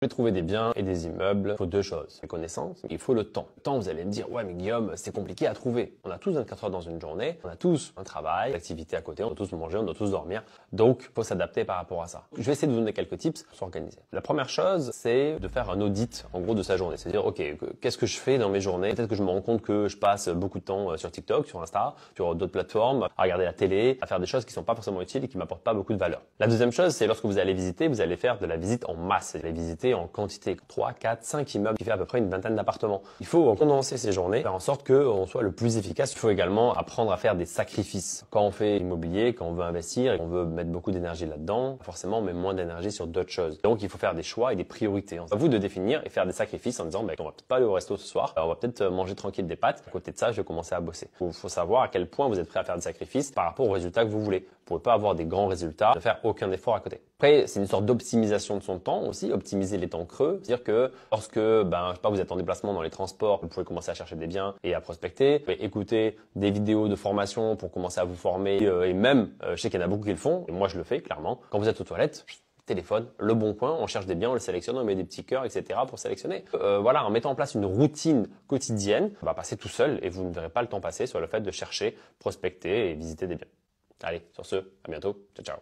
Pour trouver des biens et des immeubles, il faut deux choses. Les connaissances, il faut le temps. Le temps, vous allez me dire, ouais, mais Guillaume, c'est compliqué à trouver. On a tous 24 heures dans une journée, on a tous un travail, une activité à côté, on doit tous manger, on doit tous dormir. Donc, faut s'adapter par rapport à ça. Je vais essayer de vous donner quelques tips pour s'organiser. La première chose, c'est de faire un audit, en gros, de sa journée. C'est-à-dire, OK, qu'est-ce que je fais dans mes journées? Peut-être que je me rends compte que je passe beaucoup de temps euh, sur TikTok, sur Insta, sur d'autres plateformes, à regarder la télé, à faire des choses qui sont pas forcément utiles et qui m'apportent pas beaucoup de valeur. La deuxième chose, c'est lorsque vous allez visiter, vous allez faire de la visite en masse. Vous allez visiter en quantité 3, 4, 5 immeubles qui fait à peu près une vingtaine d'appartements. Il faut condenser ces journées, faire en sorte qu'on soit le plus efficace. Il faut également apprendre à faire des sacrifices. Quand on fait immobilier, quand on veut investir et qu'on veut mettre beaucoup d'énergie là-dedans, forcément on met moins d'énergie sur d'autres choses. Donc il faut faire des choix et des priorités. C'est à vous de définir et faire des sacrifices en disant bah, on va peut-être pas aller au resto ce soir, on va peut-être euh, manger tranquille des pâtes. À côté de ça, je vais commencer à bosser. Il faut savoir à quel point vous êtes prêt à faire des sacrifices par rapport aux résultats que vous voulez. Vous pouvez pas avoir des grands résultats, ne faire aucun effort à côté. Après, c'est une sorte d'optimisation de son temps aussi, optimiser les temps creux. C'est-à-dire que lorsque, ben, je sais pas, vous êtes en déplacement dans les transports, vous pouvez commencer à chercher des biens et à prospecter. Vous pouvez écouter des vidéos de formation pour commencer à vous former. Euh, et même, euh, je sais qu'il y en a beaucoup qui le font, et moi je le fais clairement. Quand vous êtes aux toilettes, téléphone, le bon coin, on cherche des biens, on les sélectionne, on met des petits cœurs, etc. pour sélectionner. Euh, voilà, en mettant en place une routine quotidienne, on va passer tout seul et vous ne verrez pas le temps passer sur le fait de chercher, prospecter et visiter des biens. Allez, sur ce, à bientôt. Ciao, ciao.